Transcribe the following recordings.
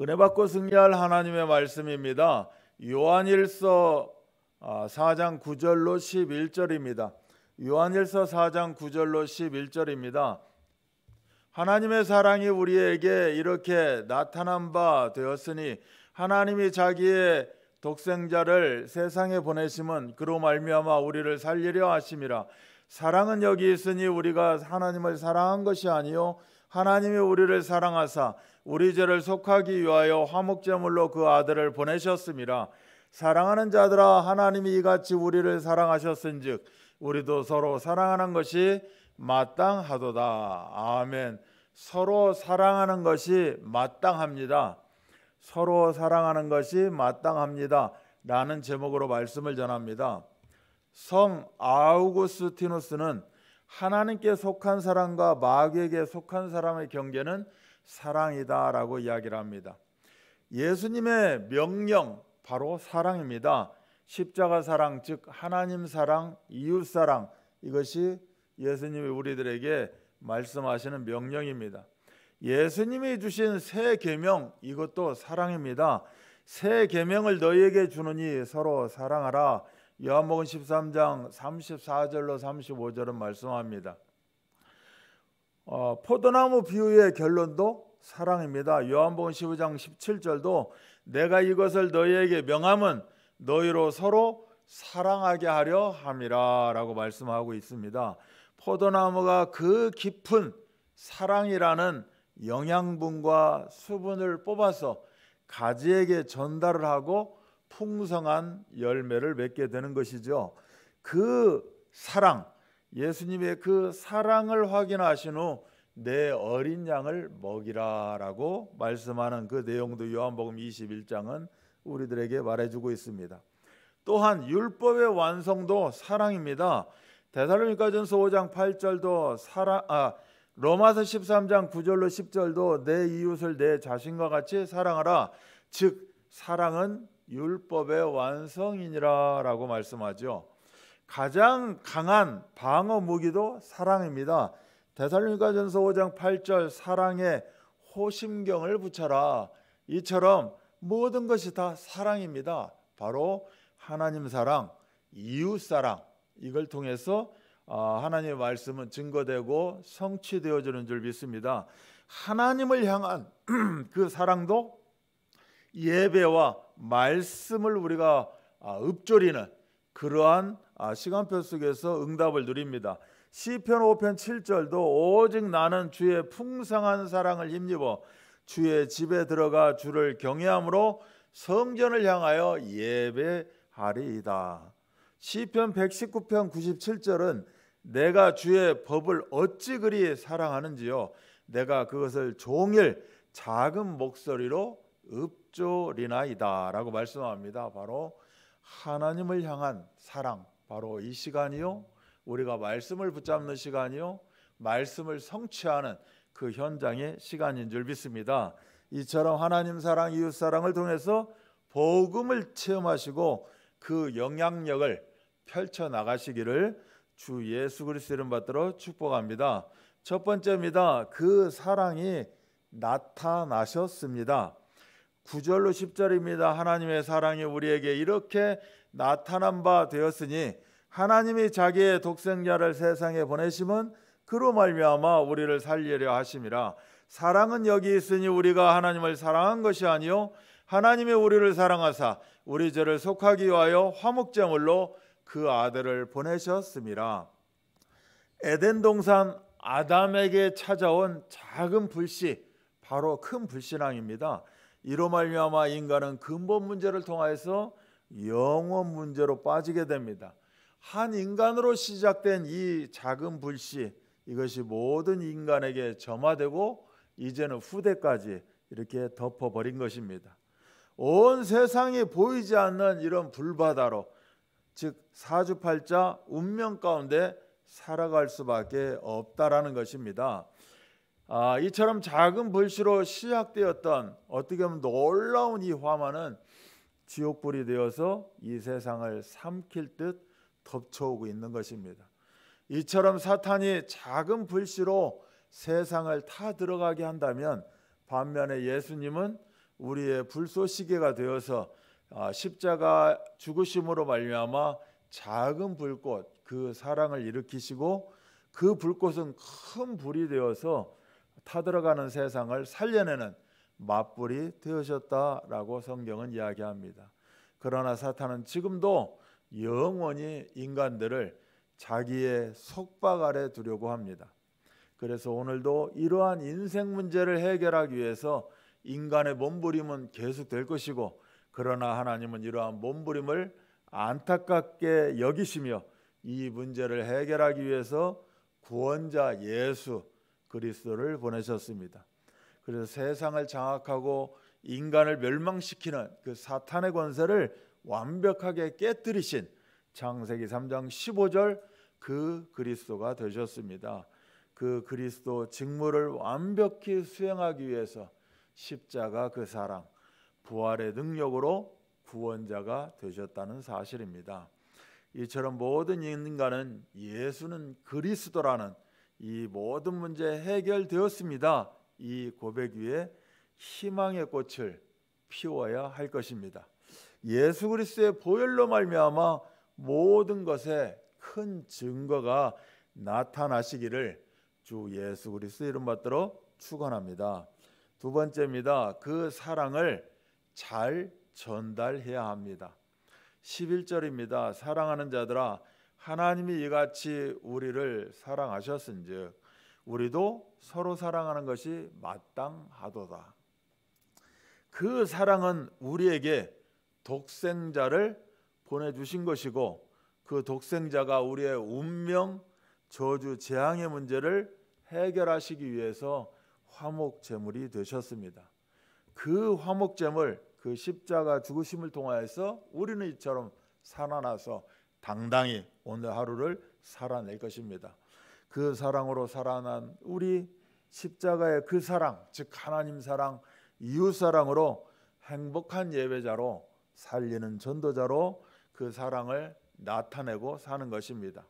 은혜 받고 승리할 하나님의 말씀입니다. 요한일서 4장 아, 9절로 11절입니다. 요한일서 4장 9절로 11절입니다. 하나님의 사랑이 우리에게 이렇게 나타난 바 되었으니 하나님이 자기의 독생자를 세상에 보내심은 그로 말미암아 우리를 살리려 하심이라 사랑은 여기 있으니 우리가 하나님을 사랑한 것이 아니요 하나님이 우리를 사랑하사 우리 죄를 속하기 위하여 화목제물로 그 아들을 보내셨습이라 사랑하는 자들아 하나님이 이같이 우리를 사랑하셨은즉 우리도 서로 사랑하는 것이 마땅하도다 아멘 서로 사랑하는 것이 마땅합니다 서로 사랑하는 것이 마땅합니다 라는 제목으로 말씀을 전합니다 성 아우구스티누스는 하나님께 속한 사람과 마귀에게 속한 사람의 경계는 사랑이다라고 이야기를 합니다. 예수님의 명령 바로 사랑입니다. 십자가 사랑 즉 하나님 사랑, 이웃 사랑 이것이 예수님이 우리들에게 말씀하시는 명령입니다. 예수님이 주신 새 계명 이것도 사랑입니다. 새 계명을 너희에게 주느니 서로 사랑하라. 요한복음 13장 34절로 35절은 말씀합니다. 어, 포도나무 비유의 결론도 사랑입니다. 요한복음 15장 17절도 내가 이것을 너희에게 명함은 너희로 서로 사랑하게 하려 함이라라고 말씀하고 있습니다. 포도나무가 그 깊은 사랑이라는 영양분과 수분을 뽑아서 가지에게 전달을 하고 풍성한 열매를 맺게 되는 것이죠. 그 사랑, 예수님의 그 사랑을 확인하신 후 내 어린 양을 먹이라라고 말씀하는 그 내용도 요한복음 21장은 우리들에게 말해주고 있습니다. 또한 율법의 완성도 사랑입니다. 데살로니가전서 5장 8절도 사랑 아 로마서 13장 9절로 10절도 내 이웃을 내 자신과 같이 사랑하라. 즉 사랑은 율법의 완성인이라라고 말씀하죠. 가장 강한 방어 무기도 사랑입니다. 데살로니가전서 5장 8절 사랑에 호심경을 붙여라. 이처럼 모든 것이 다 사랑입니다. 바로 하나님 사랑, 이웃 사랑 이걸 통해서 아, 하나님의 말씀은 증거되고 성취되어지는 줄 믿습니다. 하나님을 향한 그 사랑도 예배와 말씀을 우리가 아, 읊조리는 그러한 아, 시간표 속에서 응답을 누립니다. 시편 5편 7절도 오직 나는 주의 풍성한 사랑을 힘입어 주의 집에 들어가 주를 경외함으로 성전을 향하여 예배하리이다. 시편 119편 97절은 내가 주의 법을 어찌 그리 사랑하는지요 내가 그것을 종일 작은 목소리로 읍조리나이다라고 말씀합니다. 바로 하나님을 향한 사랑, 바로 이 시간이요. 우리가 말씀을 붙잡는 시간이요. 말씀을 성취하는 그 현장의 시간인 줄 믿습니다. 이처럼 하나님 사랑, 이웃 사랑을 통해서 복음을 체험하시고 그 영향력을 펼쳐 나가시기를 주 예수 그리스도 이름 받들어 축복합니다. 첫 번째입니다. 그 사랑이 나타나셨습니다. 9절로 10절입니다. 하나님의 사랑이 우리에게 이렇게 나타난 바 되었으니 하나님이 자기의 독생자를 세상에 보내심은 그로 말미암아 우리를 살리려 하심이라. 사랑은 여기 있으니 우리가 하나님을 사랑한 것이 아니요 하나님이 우리를 사랑하사 우리 죄를 속하기 위하여 화목제물로 그 아들을 보내셨습니다. 에덴 동산 아담에게 찾아온 작은 불씨 바로 큰 불신앙입니다. 이로 말미암아 인간은 근본 문제를 통하여서 영원 문제로 빠지게 됩니다. 한 인간으로 시작된 이 작은 불씨 이것이 모든 인간에게 점화되고 이제는 후대까지 이렇게 덮어버린 것입니다. 온 세상이 보이지 않는 이런 불바다로 즉 사주팔자 운명 가운데 살아갈 수밖에 없다라는 것입니다. 아, 이처럼 작은 불씨로 시작되었던 어떻게 보면 놀라운 이화마는 지옥불이 되어서 이 세상을 삼킬 듯 덮쳐오고 있는 것입니다. 이처럼 사탄이 작은 불씨로 세상을 타 들어가게 한다면 반면에 예수님은 우리의 불쏘시개가 되어서 아, 십자가 죽으심으로 말미암아 작은 불꽃 그 사랑을 일으키시고 그 불꽃은 큰 불이 되어서 타들어가는 세상을 살려내는 맞불이 되셨다라고 성경은 이야기합니다. 그러나 사탄은 지금도 영원히 인간들을 자기의 속박 아래 두려고 합니다. 그래서 오늘도 이러한 인생 문제를 해결하기 위해서 인간의 몸부림은 계속될 것이고 그러나 하나님은 이러한 몸부림을 안타깝게 여기시며 이 문제를 해결하기 위해서 구원자 예수 그리스도를 보내셨습니다. 그래서 세상을 장악하고 인간을 멸망시키는 그 사탄의 권세를 완벽하게 깨뜨리신 창세기 3장 15절 그 그리스도가 되셨습니다. 그 그리스도 직무를 완벽히 수행하기 위해서 십자가 그 사랑 부활의 능력으로 구원자가 되셨다는 사실입니다. 이처럼 모든 인간은 예수는 그리스도라는 이 모든 문제 해결되었습니다. 이 고백 위에 희망의 꽃을 피워야 할 것입니다. 예수 그리스도의 보혈로 말미암아 모든 것에 큰 증거가 나타나시기를 주 예수 그리스도 이름 받들어 축원합니다. 두 번째입니다. 그 사랑을 잘 전달해야 합니다. 11절입니다. 사랑하는 자들아 하나님이 이같이 우리를 사랑하셨은즉 우리도 서로 사랑하는 것이 마땅하도다. 그 사랑은 우리에게 독생자를 보내주신 것이고 그 독생자가 우리의 운명, 저주, 재앙의 문제를 해결하시기 위해서 화목 제물이 되셨습니다. 그 화목 제물, 그 십자가 죽으심을 통하여서 우리는 이처럼 살아나서 당당히 오늘 하루를 살아낼 것입니다. 그 사랑으로 살아난 우리 십자가의 그 사랑, 즉 하나님 사랑, 이웃 사랑으로 행복한 예배자로 살리는 전도자로 그 사랑을 나타내고 사는 것입니다.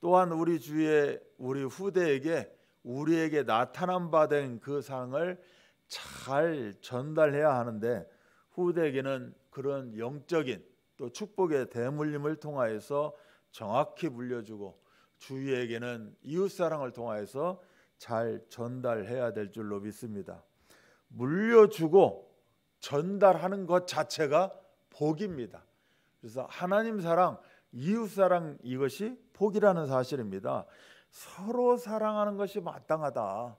또한 우리 주의 우리 후대에게 우리에게 나타난 바된그 사랑을 잘 전달해야 하는데 후대에게는 그런 영적인 또 축복의 대물림을 통하여서 정확히 물려주고 주위에게는 이웃 사랑을 통하여서 잘 전달해야 될 줄로 믿습니다. 물려주고 전달하는 것 자체가 복입니다. 그래서 하나님 사랑, 이웃 사랑 이것이 복이라는 사실입니다. 서로 사랑하는 것이 마땅하다.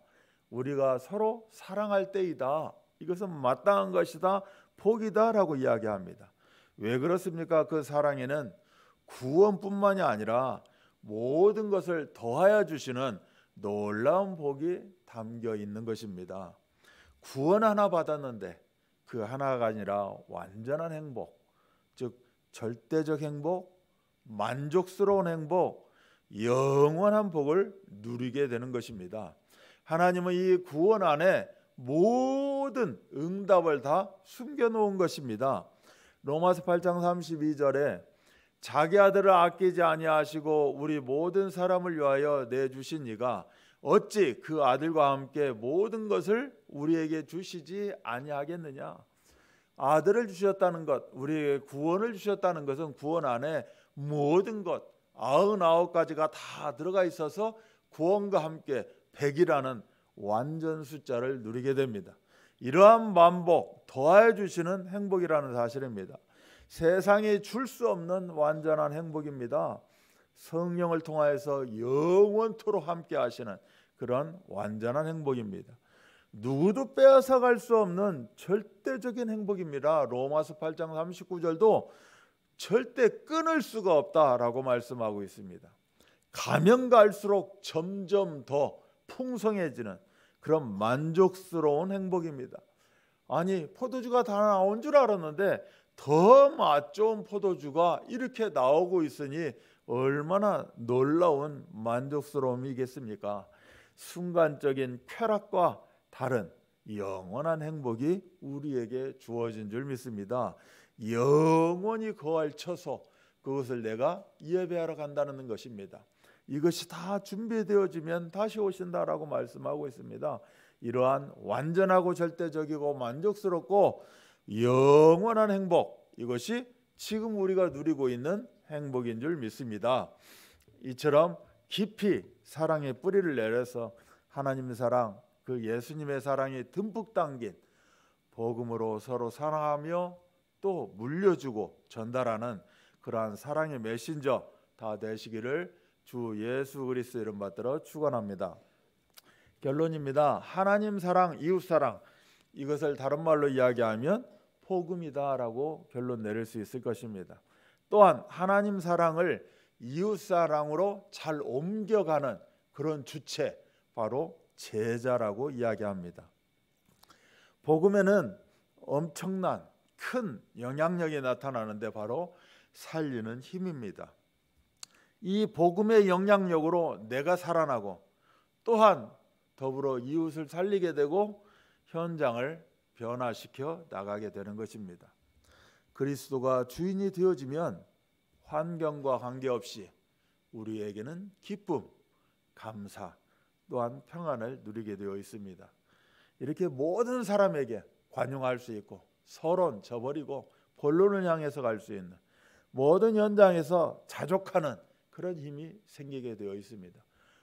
우리가 서로 사랑할 때이다. 이것은 마땅한 것이다. 복이다라고 이야기합니다. 왜 그렇습니까? 그 사랑에는 구원뿐만이 아니라 모든 것을 더하여 주시는 놀라운 복이 담겨 있는 것입니다. 구원 하나 받았는데 그 하나가 아니라 완전한 행복, 즉 절대적 행복, 만족스러운 행복, 영원한 복을 누리게 되는 것입니다. 하나님은 이 구원 안에 모든 응답을 다 숨겨 놓은 것입니다. 로마서 8장 32절에 자기 아들을 아끼지 아니하시고 우리 모든 사람을 위하여 내주신 이가 어찌 그 아들과 함께 모든 것을 우리에게 주시지 아니하겠느냐 아들을 주셨다는 것 우리에게 구원을 주셨다는 것은 구원 안에 모든 것 아흔아홉 가지가 다 들어가 있어서 구원과 함께 1 0 0이라는 완전 숫자를 누리게 됩니다 이러한 만복 더하여 주시는 행복이라는 사실입니다. 세상이 줄 수 없는 완전한 행복입니다. 성령을 통하여서 영원토로 함께 하시는 그런 완전한 행복입니다. 누구도 빼앗아 갈 수 없는 절대적인 행복입니다. 로마서 8장 39절도 절대 끊을 수가 없다라고 말씀하고 있습니다. 가면 갈수록 점점 더 풍성해지는 그런 만족스러운 행복입니다. 아니 포도주가 다 나온 줄 알았는데 더맛 좋은 포도주가 이렇게 나오고 있으니 얼마나 놀라운 만족스러움이겠습니까? 순간적인 쾌락과 다른 영원한 행복이 우리에게 주어진 줄 믿습니다. 영원히 거할 처소 그것을 내가 예배하러 간다는 것입니다. 이것이 다 준비되어지면 다시 오신다라고 말씀하고 있습니다. 이러한 완전하고 절대적이고 만족스럽고 영원한 행복 이것이 지금 우리가 누리고 있는 행복인 줄 믿습니다. 이처럼 깊이 사랑의 뿌리를 내려서 하나님의 사랑, 그 예수님의 사랑이 듬뿍 담긴 복음으로 서로 사랑하며 또 물려주고 전달하는 그러한 사랑의 메신저 다 되시기를 주 예수 그리스도 이름 받들어 축원합니다. 결론입니다. 하나님 사랑, 이웃 사랑 이것을 다른 말로 이야기하면 복음이다라고 결론 내릴 수 있을 것입니다. 또한 하나님 사랑을 이웃 사랑으로 잘 옮겨가는 그런 주체 바로 제자라고 이야기합니다. 복음에는 엄청난 큰 영향력이 나타나는데 바로 살리는 힘입니다. 이 복음의 영향력으로 내가 살아나고 또한 더불어 이웃을 살리게 되고 현장을 변화시켜 나가게 되는 것입니다. 그리스도가 주인이 되어지면 환경과 관계없이 우리에게는 기쁨, 감사, 또한 평안을 누리게 되어 있습니다. 이렇게 모든 사람에게 관용할 수 있고 서론 저버리고 본론을 향해서 갈 수 있는 모든 현장에서 자족하는 그런 힘이 생기게 되어 있습니다.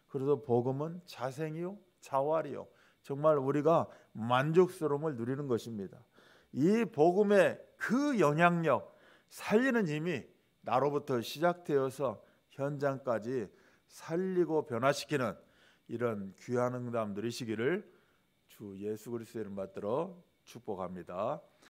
그래서 복음은 자생이요, 자활이요. 정말 우리가 만족스러움을 누리는 것입니다. 이 복음의 그 영향력, 살리는 힘이 나로부터 시작되어서 현장까지 살리고 변화시키는 이런 귀한 응답 누리시기를 주 예수 그리스도를 받들어 축복합니다.